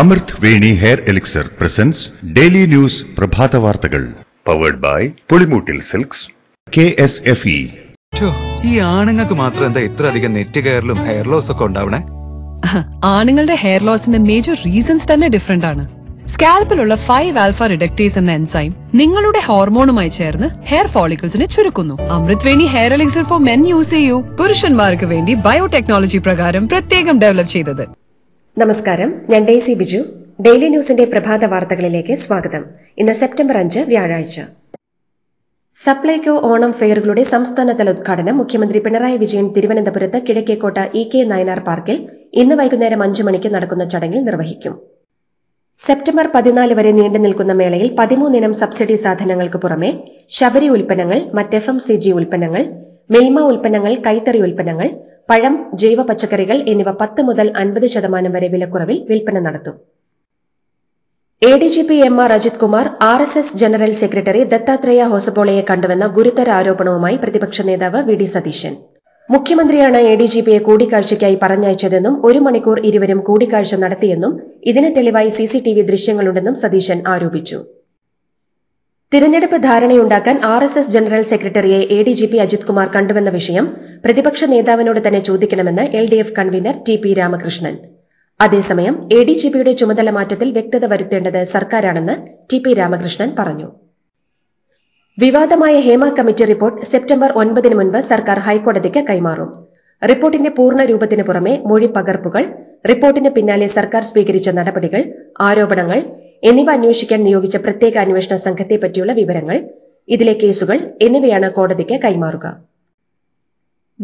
അമൃത് Veni hair elixir presents daily news പ്രഭാത വാർത്തകൾ powered by Pulimoottil silks K S F E ഈ ആണുങ്ങൾക്ക് മാത്രം എന്താ ഇത്ര അധികം നെറ്റ് കെയറിലും ഹെയർ ലോസ് ഒക്കെ ഉണ്ടാവണേ ആണുങ്ങളുടെ ഹെയർ ലോസിന്റെ മേജർ റീസൺസ് തന്നെ ഡിഫറെന്റ് ആണ് സ്കാൽപ്പിലുള്ള ഫൈവ് ആൽഫ റിഡക്ടേസ് എന്ന എൻസൈം നിങ്ങളുടെ ഹോർമോണുമായി ചേർന്ന് ഹെയർ ഫോളിക്കിൾസിനെ ചുരുക്കുന്നു Amrutveni hair elixir for men use ചെയ്യൂ പുരുഷന്മാർക്ക് വേണ്ടി ബയോടെക്നോളജി പ്രകാരം പ്രത്യേകം ഡെവലപ്പ് ചെയ്തത് നമസ്കാരം ഞാൻ ഡെയ്സി ബിജു ഡെയിലി ന്യൂസിന്റെ പ്രഭാത വാർത്തകളിലേക്ക് സ്വാഗതം ഇന്ന് സെപ്റ്റംബർ അഞ്ച് വ്യാഴാഴ്ച സപ്ലൈകോ ഓണം ഫെയറുകളുടെ സംസ്ഥാനതല ഉദ്ഘാടനം മുഖ്യമന്ത്രി പിണറായി വിജയൻ തിരുവനന്തപുരത്ത് കിഴക്കേക്കോട്ട ഇ കെ നായനാർ പാർക്കിൽ ഇന്ന് വൈകുന്നേരം അഞ്ചു മണിക്ക് നടക്കുന്ന ചടങ്ങിൽ നിർവഹിക്കും സെപ്റ്റംബർ പതിനാല് വരെ നീണ്ടു നിൽക്കുന്ന മേളയിൽ പതിമൂന്നിനം സബ്സിഡി സാധനങ്ങൾക്ക് പുറമെ ശബരി ഉൽപ്പന്നങ്ങൾ മറ്റ് എഫ് എം സി ജി ഉൽപ്പന്നങ്ങൾ മിൽമ ഉൽപ്പന്നങ്ങൾ കൈത്തറി ഉൽപ്പന്നങ്ങൾ പഴം ജൈവ പച്ചക്കറികൾ എന്നിവ പത്ത് മുതൽ അൻപത് ശതമാനം വരെ വിലക്കുറവിൽ വിൽപ്പന നടത്തും A D G P M R Ajith Kumar R S S general secretary Dattatreya ഹോസബോളയെ കണ്ടുവെന്ന ഗുരുതര ആരോപണവുമായി പ്രതിപക്ഷ നേതാവ് വി ഡി സതീശൻ മുഖ്യമന്ത്രിയാണ് എ ഡി ജി പിയെ കൂടിക്കാഴ്ചയ്ക്കായി പറഞ്ഞയച്ചതെന്നും ഒരു മണിക്കൂർ ഇരുവരും കൂടിക്കാഴ്ച നടത്തിയെന്നും ഇതിന് തെളിവായി സി സി ടി വി ദൃശ്യങ്ങളുണ്ടെന്നും സതീശൻ ആരോപിച്ചു തിരഞ്ഞെടുപ്പ് ധാരണയുണ്ടാക്കാൻ ആർ എസ് എസ് ജനറൽ സെക്രട്ടറിയെ A D G P Ajith Kumar കണ്ടുവെന്ന വിഷയം പ്രതിപക്ഷ നേതാവിനോട് തന്നെ ചോദിക്കണമെന്ന് L D F convener T P Ramakrishnan അതേസമയം എ ഡി ജി പിയുടെ ചുമതല മാറ്റത്തിൽ വ്യക്തത വരുത്തേണ്ടത് സർക്കാരാണെന്ന് ടി പി രാമകൃഷ്ണൻ പറഞ്ഞു വിവാദമായ ഹേമ കമ്മിറ്റി റിപ്പോർട്ട് സെപ്റ്റംബർ ഒൻപതിന് മുൻപ് സർക്കാർ ഹൈക്കോടതിക്ക് കൈമാറും റിപ്പോർട്ടിന്റെ പൂർണ്ണ രൂപത്തിനു പുറമെ മൊഴി പകർപ്പുകൾ റിപ്പോർട്ടിന് പിന്നാലെ സർക്കാർ സ്വീകരിച്ച നടപടികൾ ആരോപണങ്ങൾ എന്നിവ അന്വേഷിക്കാൻ നിയോഗിച്ച പ്രത്യേക അന്വേഷണ സംഘത്തെ പറ്റിയുള്ള വിവരങ്ങൾ ഇതിലെ കേസുകൾ എന്നിവയാണ് കോടതിക്ക് കൈമാറുക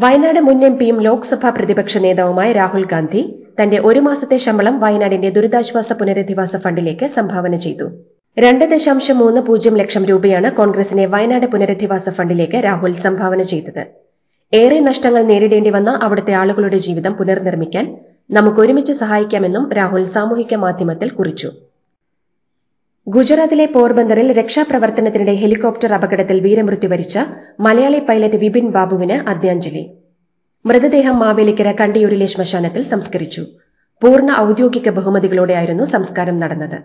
വയനാട് മുൻ പിയും ലോക്സഭാ പ്രതിപക്ഷ നേതാവുമായ രാഹുൽ ഗാന്ധി തന്റെ ഒരു മാസത്തെ ശമ്പളം വയനാടിന്റെ ദുരിതാശ്വാസ പുനരധിവാസ ഫണ്ടിലേക്ക് സംഭാവന ചെയ്തു രണ്ട് ദശാംശം മൂന്ന് പൂജ്യം ലക്ഷം രൂപയാണ് കോൺഗ്രസിനെ വയനാട് പുനരധിവാസ ഫണ്ടിലേക്ക് രാഹുൽ സംഭാവന ചെയ്തത് ഏറെ നഷ്ടങ്ങൾ നേരിടേണ്ടി വന്ന അവിടുത്തെ ആളുകളുടെ ജീവിതം പുനർനിർമ്മിക്കാൻ നമുക്ക് ഒരുമിച്ച് സഹായിക്കാമെന്നും രാഹുൽ സാമൂഹിക മാധ്യമത്തിൽ കുറിച്ചു ഗുജറാത്തിലെ പോർബന്ദറിൽ രക്ഷാപ്രവർത്തനത്തിനിടെ ഹെലികോപ്റ്റർ അപകടത്തിൽ വീരമൃത്യു വരിച്ച മലയാളി പൈലറ്റ് വിപിൻ ബാബുവിന് അന്ത്യാഞ്ജലി മൃതദേഹം മാവേലിക്കര കണ്ടിയൂരിലെ ശ്മശാനത്തിൽ സംസ്കരിച്ചു പൂർണ്ണ ഔദ്യോഗിക ബഹുമതികളോടെയായിരുന്നു സംസ്കാരം നടന്നത്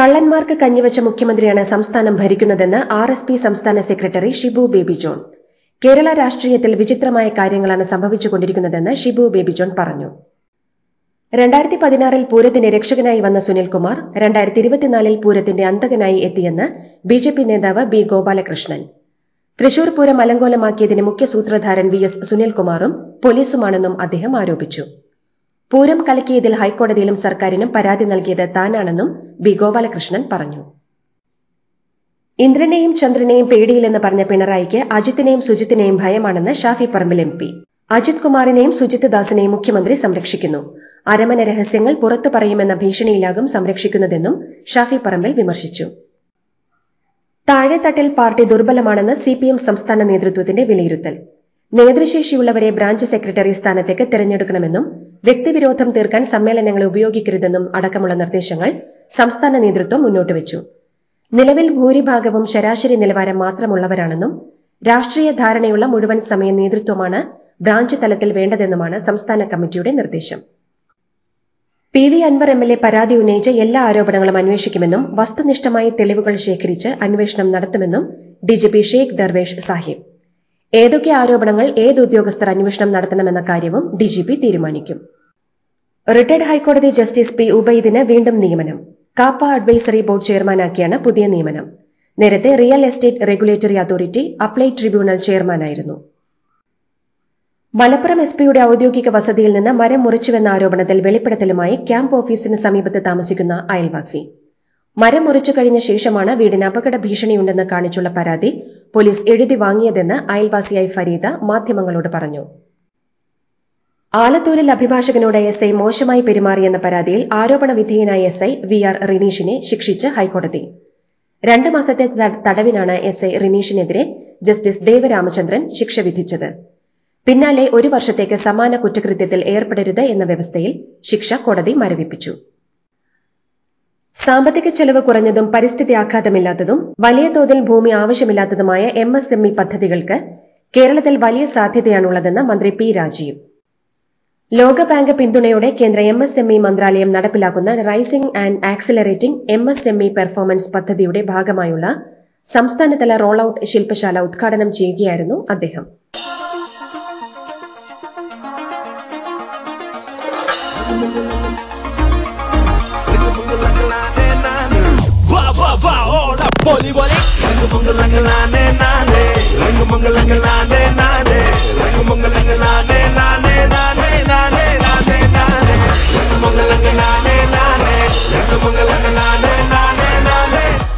കള്ളന്മാർക്ക് കഞ്ഞിവച്ച മുഖ്യമന്ത്രിയാണ് സംസ്ഥാനം ഭരിക്കുന്നതെന്ന് ആർ എസ് പി സംസ്ഥാന സെക്രട്ടറി ഷിബു ബേബി ജോൺ കേരള രാഷ്ട്രീയത്തിൽ വിചിത്രമായ കാര്യങ്ങളാണ് സംഭവിച്ചുകൊണ്ടിരിക്കുന്നതെന്ന് ഷിബു ബേബി ജോൺ പറഞ്ഞു രണ്ടായിരത്തി പതിനാറിൽ പൂരത്തിന്റെ രക്ഷകനായി വന്ന സുനിൽകുമാർ രണ്ടായിരത്തി ഇരുപത്തിനാലിൽ പൂരത്തിന്റെ അന്തകനായി എത്തിയെന്ന് ബി ജെ പി നേതാവ് ബി ഗോപാലകൃഷ്ണൻ തൃശൂർ പൂരം അലങ്കോലമാക്കിയതിന് മുഖ്യ സൂത്രധാരൻ വി എസ് സുനിൽകുമാറും പോലീസുമാണെന്നും അദ്ദേഹം ആരോപിച്ചു പൂരം കലക്കിയതിൽ ഹൈക്കോടതിയിലും സർക്കാരിനും പരാതി നൽകിയത് താനാണെന്നും ബി ഗോപാലകൃഷ്ണൻ പറഞ്ഞു ഇന്ദ്രനെയും ചന്ദ്രനെയും പേടിയില്ലെന്ന് പറഞ്ഞ പിണറായിക്ക് അജിത്തിനെയും സുജിത്തിനെയും ഭയമാണെന്ന് ഷാഫി പറമ്പിൽ എം പി അജിത് കുമാറിനെയും സുജിത് ദാസിനെയും മുഖ്യമന്ത്രി സംരക്ഷിക്കുന്നു അരമന രഹസ്യങ്ങൾ പുറത്തു പറയുമെന്ന ഭീഷണിയിലാകും സംരക്ഷിക്കുന്നതെന്നും ഷാഫി പറമ്പിൽ വിമർശിച്ചു താഴെത്തട്ടിൽ പാർട്ടി ദുർബലമാണെന്ന് സി പി എം സംസ്ഥാന നേതൃത്വത്തിന്റെ വിലയിരുത്തൽ നേതൃശേഷിയുള്ളവരെ ബ്രാഞ്ച് സെക്രട്ടറി സ്ഥാനത്തേക്ക് തെരഞ്ഞെടുക്കണമെന്നും വ്യക്തിവിരോധം തീർക്കാൻ സമ്മേളനങ്ങൾ ഉപയോഗിക്കരുതെന്നും അടക്കമുള്ള നിർദ്ദേശങ്ങൾ സംസ്ഥാന നേതൃത്വം മുന്നോട്ട് വെച്ചു നിലവിൽ ഭൂരിഭാഗവും ശരാശരി നിലവാരം മാത്രമുള്ളവരാണെന്നും രാഷ്ട്രീയ ധാരണയുള്ള മുഴുവൻ സമയ നേതൃത്വമാണ് ബ്രാഞ്ച് തലത്തിൽ വേണ്ടതെന്നുമാണ് സംസ്ഥാന കമ്മിറ്റിയുടെ നിർദ്ദേശം P V Anvar M L A പരാതി ഉന്നയിച്ച എല്ലാ ആരോപണങ്ങളും അന്വേഷിക്കുമെന്നും വസ്തുനിഷ്ഠമായി തെളിവുകൾ ശേഖരിച്ച് അന്വേഷണം നടത്തുമെന്നും ഡിജിപി ഷെയ്ഖ് ദർവേഷ് സാഹിബ് ഏതൊക്കെ ആരോപണങ്ങൾ ഏത് ഉദ്യോഗസ്ഥർ അന്വേഷണം നടത്തണമെന്ന കാര്യവും ഡിജിപി തീരുമാനിക്കും റിട്ടയർഡ് ഹൈക്കോടതി ജസ്റ്റിസ് പി ഉബൈദിന് വീണ്ടും നിയമനം കാപ്പ അഡ്വൈസറി ബോർഡ് ചെയർമാനാക്കിയാണ് പുതിയ നിയമനം നേരത്തെ real estate regulatory authority appellate tribunal ചെയർമാനായിരുന്നു മലപ്പുറം എസ് പിയുടെ ഔദ്യോഗിക വസതിയിൽ നിന്ന് മരം മുറിച്ചുവെന്ന ആരോപണത്തിൽ വെളിപ്പെടുത്തലുമായി ക്യാമ്പ് ഓഫീസിന് സമീപത്ത് താമസിക്കുന്ന അയൽവാസി മരം മുറിച്ചു കഴിഞ്ഞ ശേഷമാണ് വീടിന് അപകട ഭീഷണിയുണ്ടെന്ന് കാണിച്ചുള്ള പരാതി പോലീസ് എഴുതി വാങ്ങിയതെന്ന് അയൽവാസിയായി ഫരീദ മാധ്യമങ്ങളോട് പറഞ്ഞു ആലത്തൂരിൽ അഭിഭാഷകനോട് എസ് ഐ മോശമായി പെരുമാറിയെന്ന പരാതിയിൽ ആരോപണ വിധേയനായ എസ് ഐ വി ആർ റിനീഷിനെ ശിക്ഷിച്ച് ഹൈക്കോടതി രണ്ട് മാസത്തെ തടവിനാണ് എസ് ഐ റിനീഷിനെതിരെ ജസ്റ്റിസ് ദേവരാമചന്ദ്രൻ ശിക്ഷ വിധിച്ചത് പിന്നാലെ ഒരു വർഷത്തേക്ക് സമാന കുറ്റകൃത്യത്തിൽ ഏർപ്പെടരുത് എന്ന വ്യവസ്ഥയിൽ ശിക്ഷ കോടതി മരവിപ്പിച്ചു സാമ്പത്തിക ചെലവ് കുറഞ്ഞതും പരിസ്ഥിതി ആഘാതമില്ലാത്തതും വലിയ തോതിൽ ഭൂമി ആവശ്യമില്ലാത്തതുമായ എം എസ് എം ഇ പദ്ധതികൾക്ക് കേരളത്തിൽ വലിയ സാധ്യതയാണുള്ളതെന്ന് മന്ത്രി പി രാജീവ് ലോകബാങ്ക് പിന്തുണയോടെ കേന്ദ്ര എം എസ് എം ഇ മന്ത്രാലയം നടപ്പിലാക്കുന്ന raising and accelerating M S M E performance പദ്ധതിയുടെ ഭാഗമായുള്ള സംസ്ഥാനതല റോൾ ഔട്ട് ശില്പശാല ഉദ്ഘാടനം ചെയ്യുകയായിരുന്നു അദ്ദേഹം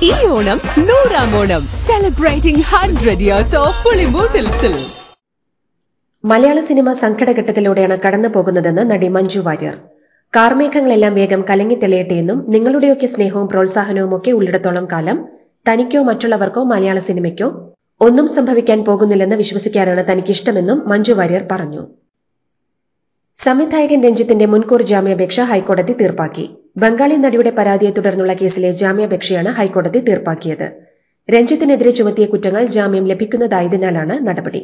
ഈ ഓണം നൂറാം Onam celebrating hundred years of പുളിമൂട്ടിൽസിൽ മലയാള സിനിമ സങ്കടഘട്ടത്തിലൂടെയാണ് കടന്നു പോകുന്നതെന്ന് നടി മഞ്ജു വാര്യർ കാർമേഘങ്ങളെല്ലാം വേഗം കലങ്ങി എന്നും നിങ്ങളുടെയൊക്കെ സ്നേഹവും പ്രോത്സാഹനവും ഒക്കെ ഉള്ളിടത്തോളം കാലം തനിക്കോ മറ്റുള്ളവർക്കോ മലയാള സിനിമയ്ക്കോ ഒന്നും സംഭവിക്കാൻ പോകുന്നില്ലെന്ന് വിശ്വസിക്കാനാണ് തനിക്കിഷ്ടമെന്നും മഞ്ജു വാര്യർ പറഞ്ഞു സംവിധായകൻ രഞ്ജിത്തിന്റെ മുൻകൂർ ജാമ്യാപേക്ഷ ഹൈക്കോടതി തീർപ്പാക്കി ബംഗാളി നടിയുടെ പരാതിയെ തുടർന്നുള്ള കേസിലെ ജാമ്യാപേക്ഷയാണ് ഹൈക്കോടതി തീർപ്പാക്കിയത് രഞ്ജിത്തിനെതിരെ ചുമത്തിയ കുറ്റങ്ങൾ ജാമ്യം ലഭിക്കുന്നതായതിനാലാണ് നടപടി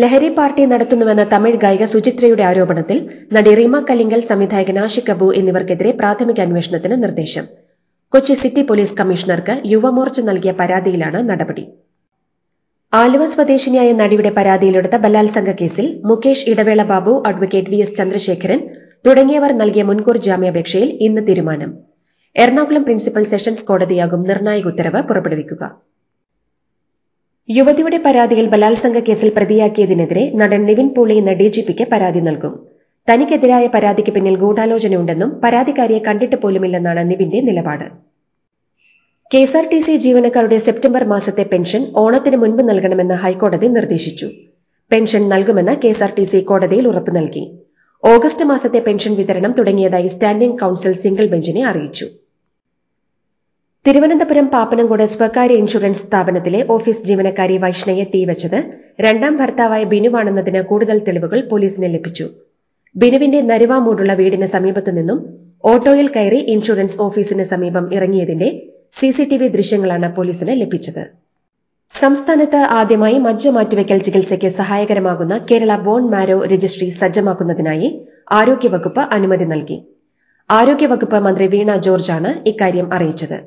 ലഹരി പാർട്ടി നടത്തുന്നുവെന്ന തമിഴ് ഗായിക സുചിത്രയുടെ ആരോപണത്തിൽ നടി റീമ കല്ലിങ്കൽ സംവിധായകൻ ആഷിഖ് അബു എന്നിവർക്കെതിരെ പ്രാഥമിക അന്വേഷണത്തിന് നിർദ്ദേശം കൊച്ചി സിറ്റി പോലീസ് കമ്മീഷണർക്ക് യുവമോർച്ച നൽകിയ പരാതിയിലാണ് നടപടി ആലുവ സ്വദേശിനിയായ നടിയുടെ പരാതിയിലെടുത്ത ബലാത്സംഗ കേസിൽ Mukesh Idavela Babu advocate V S Chandrasekharan തുടങ്ങിയവർ നൽകിയ മുൻകൂർ ജാമ്യാപേക്ഷയിൽ ഇന്ന് തീരുമാനം എറണാകുളം പ്രിൻസിപ്പൽ സെഷൻസ് കോടതിയാകും നിർണായക ഉത്തരവ് പുറപ്പെടുവിക്കുക യുവതിയുടെ പരാതിയിൽ ബലാത്സംഗ കേസിൽ പ്രതിയാക്കിയതിനെതിരെ നടൻ നിവിൻ പോളി എന്ന ഡിജിപിക്ക് പരാതി നൽകും തനിക്കെതിരായ പരാതിക്ക് പിന്നിൽ ഗൂഢാലോചനയുണ്ടെന്നും പരാതിക്കാരിയെ കണ്ടിട്ട് പോലുമില്ലെന്നാണ് നിവിന്റെ നിലപാട് K S R T C ജീവനക്കാരുടെ സെപ്റ്റംബർ മാസത്തെ പെൻഷൻ ഓണത്തിന് മുൻപ് നൽകണമെന്ന് ഹൈക്കോടതി നിർദ്ദേശിച്ചു പെൻഷൻ നൽകുമെന്ന് K S R T C കോടതിയിൽ ഉറപ്പു നൽകി ഓഗസ്റ്റ് മാസത്തെ പെൻഷൻ വിതരണം തുടങ്ങിയതായി സ്റ്റാൻഡിംഗ് കൌൺസിൽ സിംഗിൾ ബെഞ്ചിനെ അറിയിച്ചു തിരുവനന്തപുരം പാപ്പനംകോട് സ്വകാര്യ ഇൻഷുറൻസ് സ്ഥാപനത്തിലെ ഓഫീസ് ജീവനക്കാരി വൈഷ്ണയെ തീവച്ചത് രണ്ടാം ഭർത്താവായ ബിനുവാണെന്നതിന് കൂടുതൽ തെളിവുകൾ പോലീസിന് ലഭിച്ചു ബിനുവിന്റെ നരുവാമൂടുള്ള വീടിന് സമീപത്തു നിന്നും ഓട്ടോയിൽ കയറി ഇൻഷുറൻസ് ഓഫീസിന് സമീപം ഇറങ്ങിയതിന്റെ സിസിടിവി ദൃശ്യങ്ങളാണ് പോലീസിന് ലഭിച്ചത് സംസ്ഥാനത്ത് ആദ്യമായി മജ്ജ മാറ്റിവയ്ക്കൽ ചികിത്സയ്ക്ക് സഹായകരമാകുന്ന കേരള ബോൺ മാരോ രജിസ്ട്രി സജ്ജമാക്കുന്നതിനായി ആരോഗ്യവകുപ്പ് അനുമതി നൽകി ആരോഗ്യവകുപ്പ് മന്ത്രി വീണ ജോർജാണ് ഇക്കാര്യം അറിയിച്ചത്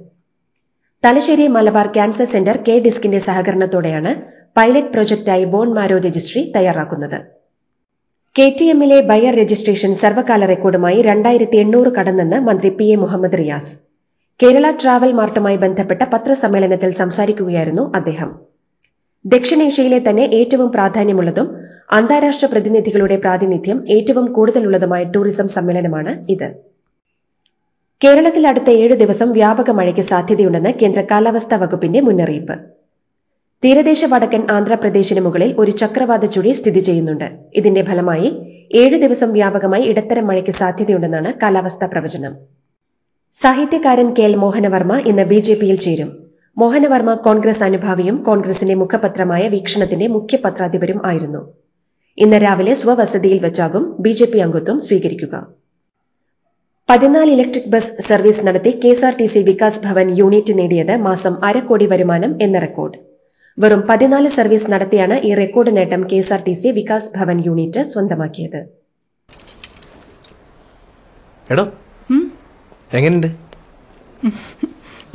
Thalassery Malabar cancer centre K ഡിസ്കിന്റെ സഹകരണത്തോടെയാണ് പൈലറ്റ് പ്രൊജക്ടായി ബോൺ മാരോ രജിസ്ട്രി തയ്യാറാക്കുന്നത് കെ ടി എമ്മിലെ ബയർ രജിസ്ട്രേഷൻ സർവകാല റെക്കോർഡുമായി രണ്ടായിരത്തി എണ്ണൂറ് കടന്നെന്ന് മന്ത്രി P A Muhammad Riyas Kerala travel മാർട്ടുമായി ബന്ധപ്പെട്ട പത്രസമ്മേളനത്തിൽ സംസാരിക്കുകയായിരുന്നു അദ്ദേഹം ദക്ഷിണേഷ്യയിലെ തന്നെ ഏറ്റവും പ്രാധാന്യമുള്ളതും അന്താരാഷ്ട്ര പ്രതിനിധികളുടെ പ്രാതിനിധ്യം ഏറ്റവും കൂടുതലുള്ളതുമായ ടൂറിസം സമ്മേളനമാണ് ഇത് കേരളത്തിൽ അടുത്ത ഏഴ് ദിവസം വ്യാപക മഴയ്ക്ക് സാധ്യതയുണ്ടെന്ന് കേന്ദ്ര കാലാവസ്ഥാ വകുപ്പിന്റെ മുന്നറിയിപ്പ് തീരദേശ വടക്കൻ ആന്ധ്രാപ്രദേശിന് മുകളിൽ ഒരു ചക്രവാത ചുഴി സ്ഥിതി ചെയ്യുന്നുണ്ട് ഇതിന്റെ ഫലമായി ഏഴു ദിവസം വ്യാപകമായി ഇടത്തരം മഴയ്ക്ക് സാധ്യതയുണ്ടെന്നാണ് കാലാവസ്ഥാ പ്രവചനം സാഹിത്യകാരൻ കെ എൽ മോഹനവർമ്മ ഇന്ന് ബി ജെ പിയിൽ ചേരും മോഹനവർമ്മ കോൺഗ്രസ് അനുഭാവിയും കോൺഗ്രസിന്റെ മുഖപത്രമായ വീക്ഷണത്തിന്റെ മുഖ്യ പത്രാധിപരും ആയിരുന്നു ഇന്ന് രാവിലെ സ്വവസതിയിൽ വെച്ചാകും ബി അംഗത്വം സ്വീകരിക്കുക പതിനാല് ഇലക്ട്രിക് ബസ് സർവീസ് നടത്തി K S R T C Vikas Bhavan unit നേടിയത് മാസം അരക്കോടി വരുമാനം എന്ന റെക്കോർഡ് വെറും പതിനാല് സർവീസ് നടത്തിയാണ് ഈ റെക്കോർഡ് നേട്ടം K S R T C Vikas Bhavan unit സ്വന്തമാക്കിയത്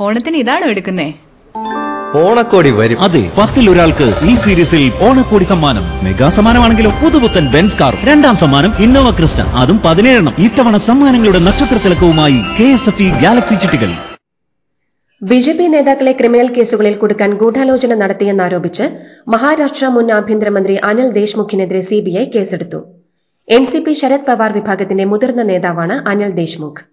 ഓണത്തിന് ഇതാണോ എടുക്കുന്നേ ഓണക്കോടി വരും അതെ പത്തിൽ ഒരാൾക്ക് ഈ സീരീസിൽ ഓണക്കോടി സമ്മാനം മെഗാ സമ്മാനമാണെങ്കിലും പുതുപുത്തൻ ബെൻസ് കാർ രണ്ടാം സമ്മാനം ഇന്നോവ ക്രിസ്റ്റ അതും പതിനേഴെണ്ണം ഇത്തവണ സമ്മാനങ്ങളുടെ നക്ഷത്ര തിലക്കവുമായി കെ എസ് എഫ് ഗാലക്സി ചിട്ടികൾ ബി ജെ പി നേതാക്കളെ ക്രിമിനൽ കേസുകളിൽ കുടുക്കാൻ ഗൂഢാലോചന നടത്തിയെന്നാരോപിച്ച് മഹാരാഷ്ട്ര മുൻ ആഭ്യന്തരമന്ത്രി അനിൽ ദേശ്മുഖിനെതിരെ സിബിഐ കേസെടുത്തു N C P Sharad Pawar വിഭാഗത്തിന്റെ മുതിർന്ന നേതാവാണ് അനിൽ ദേശ്മുഖ്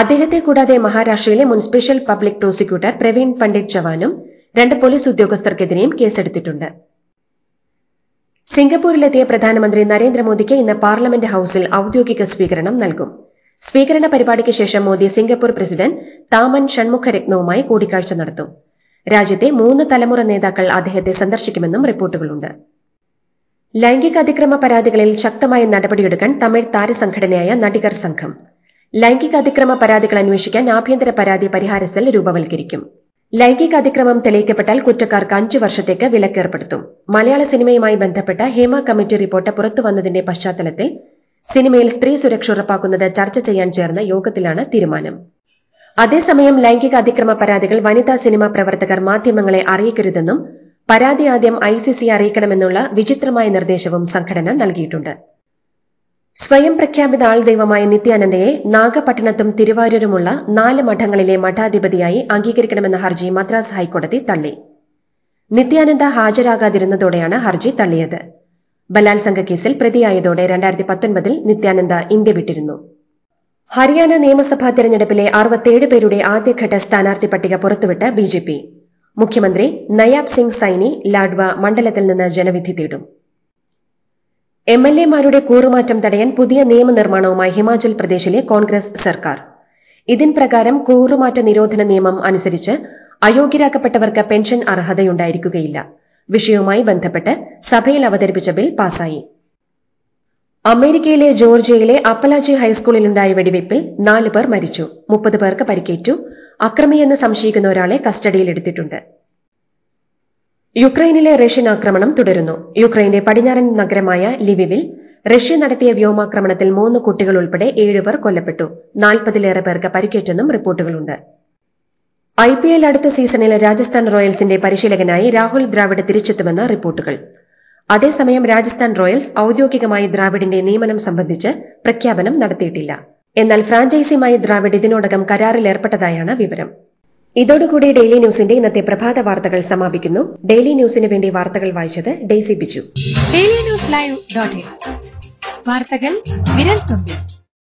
അദ്ദേഹത്തെ കൂടാതെ മഹാരാഷ്ട്രയിലെ മുൻ special public prosecutor Praveen Pandit ചവാനും രണ്ട് പോലീസ് ഉദ്യോഗസ്ഥർക്കെതിരെയും കേസെടുത്തിട്ടുണ്ട് സിംഗപ്പൂരിലെത്തിയ പ്രധാനമന്ത്രി നരേന്ദ്രമോദിക്ക് ഇന്ന് പാർലമെന്റ് ഹൌസിൽ ഔദ്യോഗിക സ്വീകരണം നൽകും സ്വീകരണ പരിപാടിക്ക് ശേഷം മോദി സിംഗപ്പൂർ പ്രസിഡന്റ് താമൻ ഷൺമുഖരത്നവുമായി കൂടിക്കാഴ്ച നടത്തും രാജ്യത്തെ മൂന്ന് തലമുറ നേതാക്കൾ അദ്ദേഹത്തെ സന്ദർശിക്കുമെന്നും റിപ്പോർട്ടുകളുണ്ട് ലൈംഗിക അതിക്രമ പരാതികളിൽ ശക്തമായ നടപടിയെടുക്കാൻ തമിഴ് താരസംഘടനയായ നടികർ സംഘം ലൈംഗിക അതിക്രമ പരാതികൾ അന്വേഷിക്കാൻ ആഭ്യന്തര പരാതി പരിഹാര സെൽ രൂപവൽക്കരിക്കും ലൈംഗിക അതിക്രമം തെളിയിക്കപ്പെട്ടാൽ കുറ്റക്കാർക്ക് അഞ്ചു വർഷത്തേക്ക് വിലക്കേർപ്പെടുത്തും മലയാള സിനിമയുമായി ബന്ധപ്പെട്ട ഹേമ കമ്മിറ്റി റിപ്പോർട്ട് പുറത്തുവന്നതിന്റെ പശ്ചാത്തലത്തിൽ സിനിമയിൽ സ്ത്രീ സുരക്ഷ ഉറപ്പാക്കുന്നത് ചർച്ച ചെയ്യാൻ ചേർന്ന യോഗത്തിലാണ് തീരുമാനം അതേസമയം ലൈംഗിക അതിക്രമ പരാതികൾ വനിതാ സിനിമാ പ്രവർത്തകർ മാധ്യമങ്ങളെ അറിയിക്കരുതെന്നും പരാതി ആദ്യം ഐ സി സി അറിയിക്കണമെന്നുള്ള വിചിത്രമായ നിർദ്ദേശവും സംഘടന നൽകിയിട്ടുണ്ട് സ്വയം പ്രഖ്യാപിത ആൾ ദൈവമായ നിത്യാനന്ദയെ നാഗപട്ടണത്തും തിരുവാരൂരുമുള്ള നാല് മഠങ്ങളിലെ മഠാധിപതിയായി അംഗീകരിക്കണമെന്ന ഹർജി മദ്രാസ് ഹൈക്കോടതി തള്ളി നിത്യാനന്ദ ഹാജരാകാതിരുന്നതോടെയാണ് ഹർജി തള്ളിയത് ബലാത്സംഗ കേസിൽ പ്രതിയായതോടെ രണ്ടായിരത്തി പത്തൊൻപതിൽ നിത്യാനന്ദ ഇന്ത്യ വിട്ടിരുന്നു ഹരിയാന നിയമസഭാ തെരഞ്ഞെടുപ്പിലെ അറുപത്തേഴ് പേരുടെ ആദ്യഘട്ട സ്ഥാനാർത്ഥി പട്ടിക പുറത്തുവിട്ട ബിജെപി മുഖ്യമന്ത്രി നയാബ് സിംഗ് സൈനി ലാഡ്വ മണ്ഡലത്തിൽ നിന്ന് ജനവിധി തേടും എം എൽ എമാരുടെ കൂറുമാറ്റം തടയാൻ പുതിയ നിയമനിർമ്മാണവുമായി ഹിമാചൽ പ്രദേശിലെ കോൺഗ്രസ് സർക്കാർ ഇതിൻ പ്രകാരം കൂറുമാറ്റ നിരോധന നിയമം അനുസരിച്ച് അയോഗ്യരാക്കപ്പെട്ടവർക്ക് പെൻഷൻ അർഹതയുണ്ടായിരിക്കുകയില്ല വിഷയവുമായി ബന്ധപ്പെട്ട് സഭയിൽ അവതരിപ്പിച്ച ബിൽ പാസായി അമേരിക്കയിലെ ജോർജിയയിലെ അപ്പലാച്ചി ഹൈസ്കൂളിലുണ്ടായ വെടിവയ്പിൽ പേർ മരിച്ചു മുപ്പത് പേർക്ക് പരിക്കേറ്റു അക്രമിയെന്ന് സംശയിക്കുന്ന ഒരാളെ കസ്റ്റഡിയിലെടുത്തിട്ടുണ്ട് യുക്രൈനിലെ റഷ്യൻ ആക്രമണം തുടരുന്നു യുക്രൈന്റെ പടിഞ്ഞാറൻ നഗരമായ ലിവിവിൽ റഷ്യ നടത്തിയ വ്യോമാക്രമണത്തിൽ മൂന്ന് കുട്ടികൾ ഉൾപ്പെടെ ഏഴുപേർ കൊല്ലപ്പെട്ടു നാൽപ്പതിലേറെ പേർക്ക് പരിക്കേറ്റെന്നും റിപ്പോർട്ടുകളുണ്ട് ഐ പി എൽ അടുത്ത സീസണിൽ രാജസ്ഥാൻ റോയൽസിന്റെ പരിശീലകനായി രാഹുൽ ദ്രാവിഡ് തിരിച്ചെത്തുമെന്ന് റിപ്പോർട്ടുകൾ അതേസമയം രാജസ്ഥാൻ റോയൽസ് ഔദ്യോഗികമായി ദ്രാവിഡിന്റെ നിയമനം സംബന്ധിച്ച് പ്രഖ്യാപനം നടത്തിയിട്ടില്ല എന്നാൽ ഫ്രാഞ്ചൈസിയുമായി ദ്രാവിഡ് ഇതിനോടകം കരാറിലേർപ്പെട്ടതായാണ് വിവരം ഇതോടുകൂടി ഡെയിലി ന്യൂസിന്റെ ഇന്നത്തെ പ്രഭാത വാർത്തകൾ സമാപിക്കുന്നു ഡെയിലി ന്യൂസിന് വേണ്ടി വാർത്തകൾ വായിച്ചത് Daisy Biju daily news live dot വാർത്തകൾ വിരൽ തുമ്പിൽ